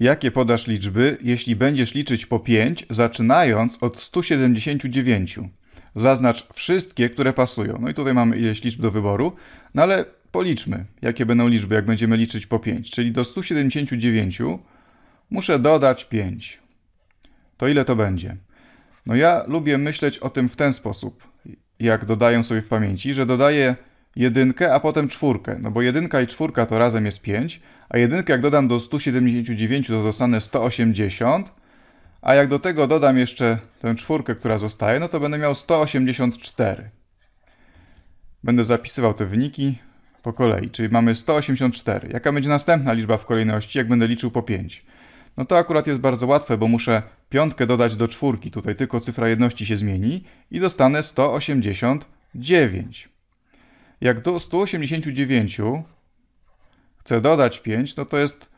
Jakie podasz liczby, jeśli będziesz liczyć po 5, zaczynając od 179? Zaznacz wszystkie, które pasują. No i tutaj mamy ileś liczb do wyboru, no ale policzmy, jakie będą liczby, jak będziemy liczyć po 5. Czyli do 179 muszę dodać 5. To ile to będzie? No ja lubię myśleć o tym w ten sposób, jak dodaję sobie w pamięci, że dodaję jedynkę, a potem czwórkę, no bo jedynka i czwórka to razem jest 5, a jedynkę jak dodam do 179 to dostanę 180, a jak do tego dodam jeszcze tę czwórkę, która zostaje, no to będę miał 184. Będę zapisywał te wyniki po kolei, czyli mamy 184. Jaka będzie następna liczba w kolejności, jak będę liczył po 5? No to akurat jest bardzo łatwe, bo muszę piątkę dodać do czwórki, tutaj tylko cyfra jedności się zmieni i dostanę 189. Jak do 189 chcę dodać 5, no to jest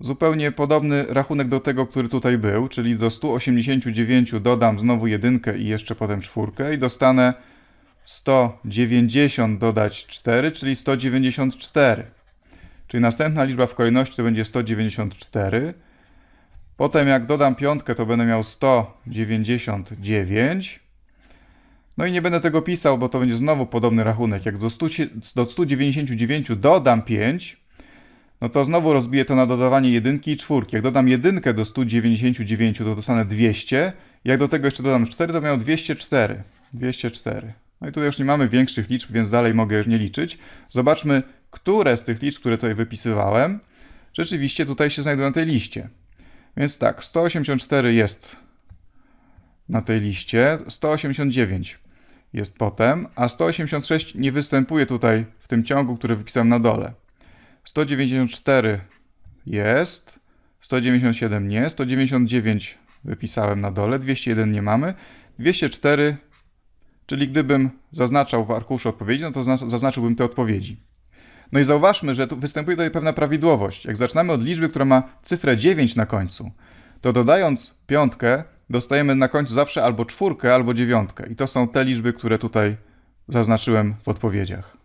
zupełnie podobny rachunek do tego, który tutaj był, czyli do 189 dodam znowu jedynkę i jeszcze potem czwórkę i dostanę 190 dodać 4, czyli 194. Czyli następna liczba w kolejności to będzie 194. Potem jak dodam piątkę, to będę miał 199. No i nie będę tego pisał, bo to będzie znowu podobny rachunek. Jak do, 100, do 199 dodam 5, no to znowu rozbiję to na dodawanie jedynki i czwórki. Jak dodam jedynkę do 199, to dostanę 200. Jak do tego jeszcze dodam 4, to miał 204. 204. No i tutaj już nie mamy większych liczb, więc dalej mogę już nie liczyć. Zobaczmy, które z tych liczb, które tutaj wypisywałem, rzeczywiście tutaj się znajdują na tej liście. Więc tak, 184 jest na tej liście. 189 jest potem, a 186 nie występuje tutaj w tym ciągu, który wypisałem na dole. 194 jest, 197 nie, 199 wypisałem na dole, 201 nie mamy, 204, czyli gdybym zaznaczał w arkuszu odpowiedzi, no to zaznaczyłbym te odpowiedzi. No i zauważmy, że tu występuje tutaj pewna prawidłowość. Jak zaczynamy od liczby, która ma cyfrę 9 na końcu, to dodając piątkę dostajemy na końcu zawsze albo czwórkę, albo dziewiątkę. I to są te liczby, które tutaj zaznaczyłem w odpowiedziach.